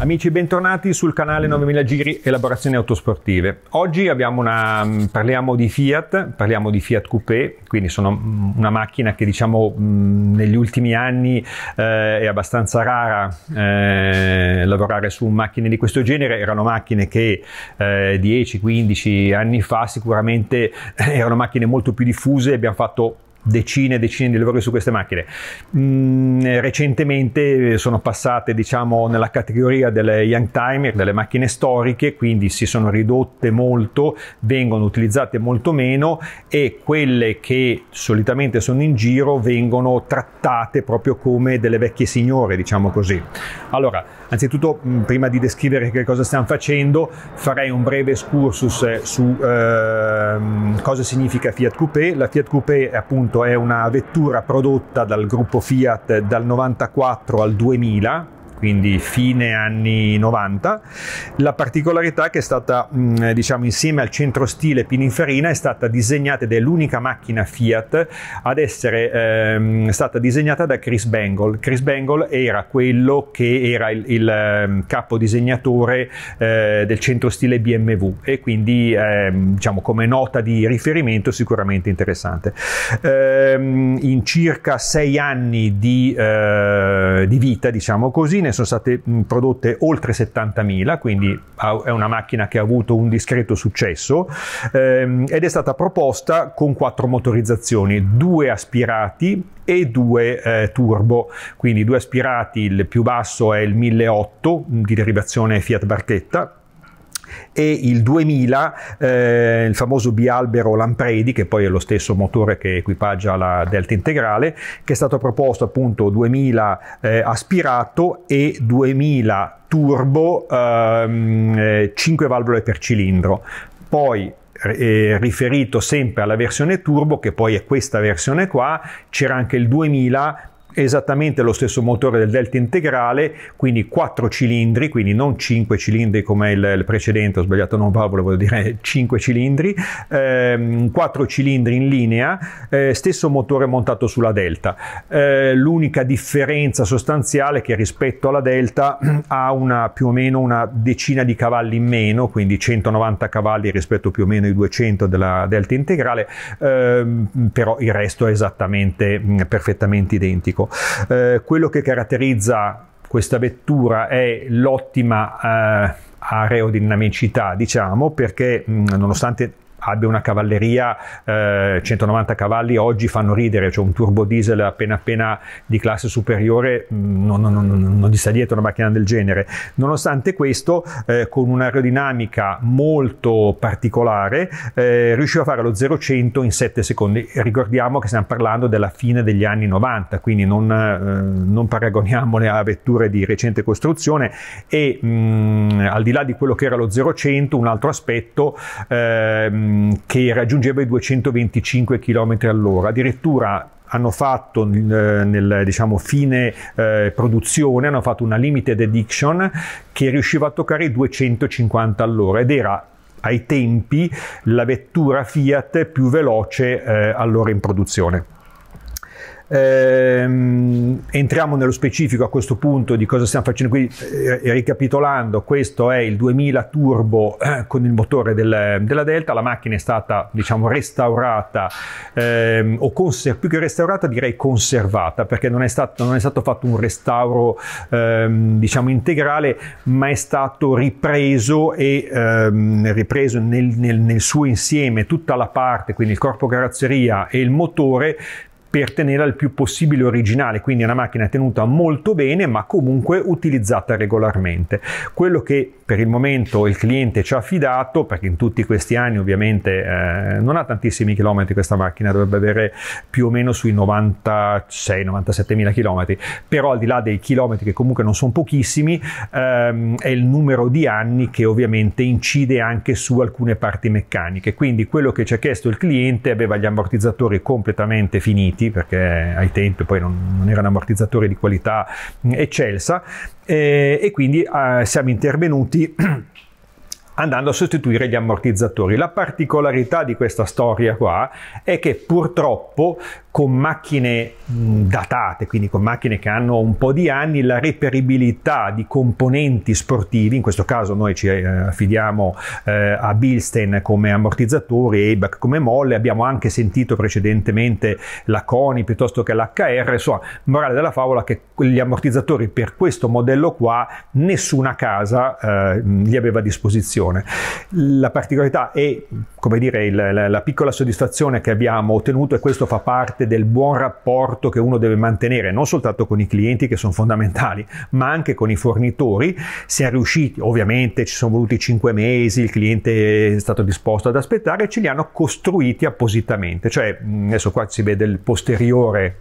Amici, bentornati sul canale 9000 Giri Elaborazioni Autosportive. Oggi una, mm, parliamo di Fiat, parliamo di Fiat Coupé, quindi sono mm, una macchina che diciamo mm, negli ultimi anni eh, è abbastanza rara eh, lavorare su macchine di questo genere, erano macchine che eh, 10-15 anni fa sicuramente eh, erano macchine molto più diffuse, abbiamo fatto decine e decine di lavori su queste macchine. Mm, recentemente eh, sono passate diciamo nella categoria delle young timer, delle macchine storiche, quindi si sono ridotte molto, vengono utilizzate molto meno e quelle che solitamente sono in giro vengono trattate proprio come delle vecchie signore, diciamo così. Allora, anzitutto mm, prima di descrivere che cosa stiamo facendo, farei un breve excursus eh, su eh, cosa significa Fiat Coupé. La Fiat Coupé è appunto appunto è una vettura prodotta dal gruppo Fiat dal 94 al 2000 quindi fine anni 90. La particolarità è che è stata, mm, diciamo, insieme al centro stile Pininfarina, è stata disegnata ed è l'unica macchina Fiat ad essere ehm, stata disegnata da Chris Bengal. Chris Bengal era quello che era il, il ehm, capo disegnatore eh, del centro stile BMW e quindi, ehm, diciamo, come nota di riferimento sicuramente interessante. Ehm, in circa sei anni di, eh, di vita, diciamo così, macchine, sono state prodotte oltre 70.000, quindi è una macchina che ha avuto un discreto successo ehm, ed è stata proposta con quattro motorizzazioni, due aspirati e due eh, turbo, quindi due aspirati, il più basso è il 1008 di derivazione Fiat Barchetta e il 2000 eh, il famoso bialbero Lampredi che poi è lo stesso motore che equipaggia la Delta Integrale che è stato proposto appunto 2000 eh, aspirato e 2000 turbo ehm, 5 eh, valvole per cilindro poi eh, riferito sempre alla versione turbo che poi è questa versione qua c'era anche il 2000 esattamente lo stesso motore del delta integrale, quindi 4 cilindri, quindi non 5 cilindri come il, il precedente, ho sbagliato non valvole, voglio dire 5 cilindri, ehm, 4 cilindri in linea, eh, stesso motore montato sulla delta. Eh, l'unica differenza sostanziale è che rispetto alla delta ha una, più o meno una decina di cavalli in meno, quindi 190 cavalli rispetto più o meno ai 200 della delta integrale, ehm, però il resto è esattamente mh, mm, perfettamente identico tecnico. Eh, quello che caratterizza questa vettura è l'ottima eh, aerodinamicità, diciamo, perché mh, mm, nonostante abbia una cavalleria, eh, 190 cavalli oggi fanno ridere, cioè un turbo diesel appena appena di classe superiore mm, non, non, non, non gli sta dietro una macchina del genere. Nonostante questo, eh, con un'aerodinamica molto particolare, eh, riusciva a fare lo 0-100 in 7 secondi. Ricordiamo che stiamo parlando della fine degli anni 90, quindi non, eh, non paragoniamole a vetture di recente costruzione e mh, mm, al di là di quello che era lo 0-100, un altro aspetto... Eh, Ehm, che raggiungeva i 225 km all'ora. Addirittura hanno fatto eh, nel diciamo, fine eh, produzione, hanno fatto una limited edition che riusciva a toccare i 250 all'ora ed era ai tempi la vettura Fiat più veloce eh, all'ora in produzione. Ehm, entriamo nello specifico a questo punto di cosa stiamo facendo qui, eh, eh, ricapitolando, questo è il 2000 turbo eh, con il motore del, della Delta, la macchina è stata diciamo restaurata ehm, o conser- più che restaurata direi conservata perché non è stato, non è stato fatto un restauro ehm, diciamo integrale ma è stato ripreso e ehm, ripreso nel, nel, nel suo insieme tutta la parte, quindi il corpo carrozzeria e il motore per tenere il più possibile originale, quindi è una macchina tenuta molto bene ma comunque utilizzata regolarmente. Quello che per il momento il cliente ci ha affidato, perché in tutti questi anni ovviamente eh, non ha tantissimi chilometri questa macchina, dovrebbe avere più o meno sui 96-97 mila chilometri, però al di là dei chilometri che comunque non sono pochissimi, ehm, è il numero di anni che ovviamente incide anche su alcune parti meccaniche, quindi quello che ci ha chiesto il cliente aveva gli ammortizzatori completamente finiti, finiti perché ai tempi poi non, non erano ammortizzatori di qualità mm, eccelsa e, e quindi eh, siamo intervenuti andando a sostituire gli ammortizzatori. La particolarità di questa storia qua è che purtroppo con macchine datate, quindi con macchine che hanno un po' di anni, la reperibilità di componenti sportivi, in questo caso noi ci eh, affidiamo eh, a Bilstein come ammortizzatori Eibach come molle, abbiamo anche sentito precedentemente la CONI piuttosto che l'HR, insomma, morale della favola che gli ammortizzatori per questo modello qua nessuna casa eh, li aveva a disposizione produzione. La particolarità e, come dire, il, la, la, piccola soddisfazione che abbiamo ottenuto e questo fa parte del buon rapporto che uno deve mantenere, non soltanto con i clienti che sono fondamentali, ma anche con i fornitori. Si è riusciti, ovviamente ci sono voluti cinque mesi, il cliente è stato disposto ad aspettare, e ce li hanno costruiti appositamente, cioè adesso qua si vede il posteriore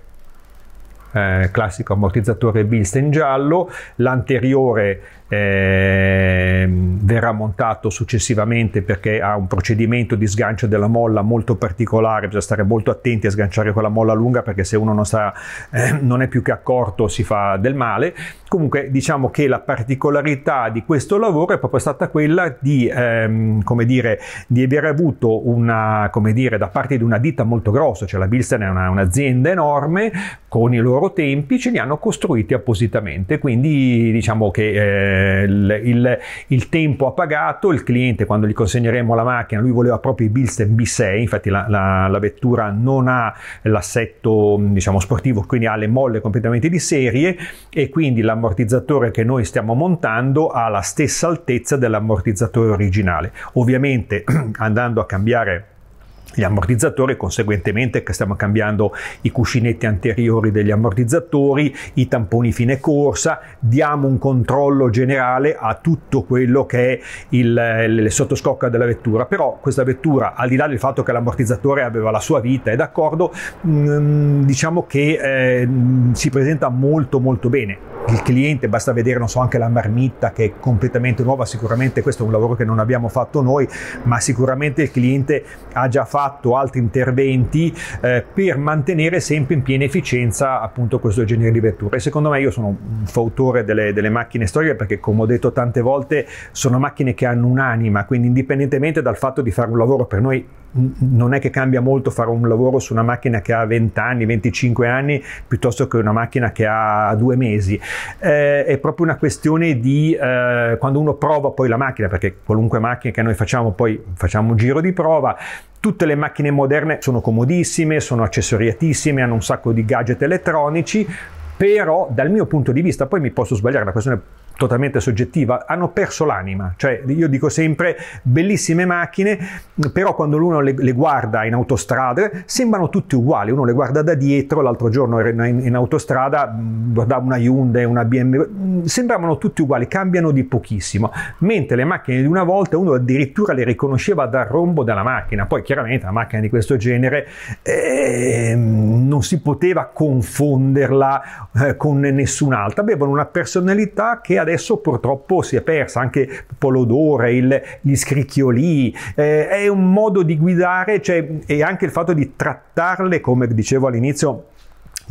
eh, classico ammortizzatore Bilstein giallo, l'anteriore eh, verrà montato successivamente perché ha un procedimento di sgancio della molla molto particolare, bisogna stare molto attenti a sganciare quella molla lunga perché se uno non, sa, eh, non è più che accorto si fa del male. Comunque diciamo che la particolarità di questo lavoro è proprio stata quella di, ehm, come dire, di aver avuto una, come dire, da parte di una ditta molto grossa, cioè la Bilstein è una, un'azienda enorme con i loro loro tempi ce li hanno costruiti appositamente, quindi diciamo che eh, il, il, il, tempo ha pagato, il cliente quando gli consegneremo la macchina, lui voleva proprio i Bilstein B6, infatti la, la, la, vettura non ha l'assetto diciamo, sportivo, quindi ha le molle completamente di serie e quindi l'ammortizzatore che noi stiamo montando ha la stessa altezza dell'ammortizzatore originale. Ovviamente andando a cambiare gli ammortizzatori, conseguentemente che stiamo cambiando i cuscinetti anteriori degli ammortizzatori, i tamponi fine corsa, diamo un controllo generale a tutto quello che è il, le sottoscocca della vettura, però questa vettura al di là del fatto che l'ammortizzatore aveva la sua vita, è d'accordo, mm, diciamo che eh, si presenta molto molto bene il cliente, basta vedere, non so, anche la marmitta che è completamente nuova, sicuramente questo è un lavoro che non abbiamo fatto noi, ma sicuramente il cliente ha già fatto altri interventi eh, per mantenere sempre in piena efficienza appunto questo genere di vetture. E secondo me io sono un fautore delle, delle macchine storiche perché come ho detto tante volte sono macchine che hanno un'anima, quindi indipendentemente dal fatto di fare un lavoro per noi non è che cambia molto fare un lavoro su una macchina che ha 20 anni, 25 anni piuttosto che una macchina che ha due mesi. Eh, è proprio una questione di eh, quando uno prova poi la macchina, perché qualunque macchina che noi facciamo, poi facciamo un giro di prova. Tutte le macchine moderne sono comodissime, sono accessoriatissime, hanno un sacco di gadget elettronici, però dal mio punto di vista, poi mi posso sbagliare, è una questione totalmente soggettiva, hanno perso l'anima. Cioè, io dico sempre, bellissime macchine, però quando uno le, le guarda in autostrada, sembrano tutte uguali. Uno le guarda da dietro, l'altro giorno ero in, in, autostrada, guardavo mm, una Hyundai, una BMW, mm, sembravano tutte uguali, cambiano di pochissimo. Mentre le macchine di una volta uno addirittura le riconosceva dal rombo della macchina. Poi chiaramente una macchina di questo genere eh, non si poteva confonderla eh, con nessun'altra. Avevano una personalità che adesso adesso purtroppo si è persa, anche l'odore, il, gli scricchioli, eh, è un modo di guidare cioè, e anche il fatto di trattarle, come dicevo all'inizio,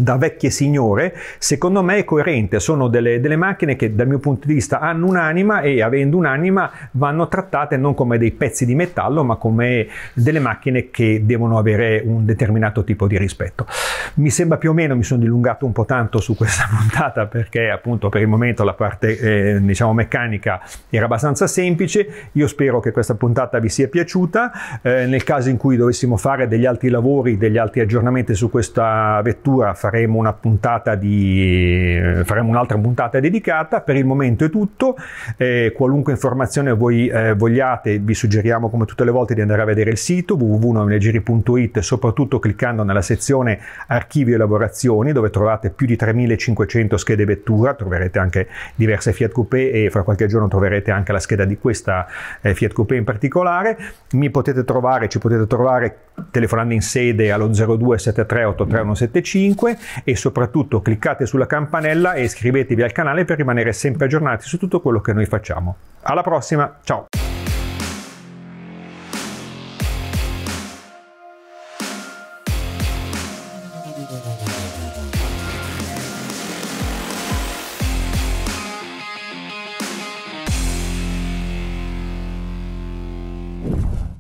da vecchie signore, secondo me è coerente, sono delle, delle, macchine che dal mio punto di vista hanno un'anima e avendo un'anima vanno trattate non come dei pezzi di metallo ma come delle macchine che devono avere un determinato tipo di rispetto. Mi sembra più o meno, mi sono dilungato un po' tanto su questa puntata perché appunto per il momento la parte eh, diciamo meccanica era abbastanza semplice, io spero che questa puntata vi sia piaciuta, eh, nel caso in cui dovessimo fare degli altri lavori, degli altri aggiornamenti su questa vettura, faremo una puntata di, faremo un'altra puntata dedicata. Per il momento è tutto. Eh, qualunque informazione voi eh, vogliate, vi suggeriamo come tutte le volte di andare a vedere il sito www.novelegiri.it, soprattutto cliccando nella sezione archivio e lavorazioni, dove trovate più di 3500 schede vettura. Troverete anche diverse Fiat Coupé e fra qualche giorno troverete anche la scheda di questa eh, Fiat Coupé in particolare. Mi potete trovare, ci potete trovare telefonando in sede allo 02 73 83 175 e soprattutto cliccate sulla campanella e iscrivetevi al canale per rimanere sempre aggiornati su tutto quello che noi facciamo. Alla prossima, ciao!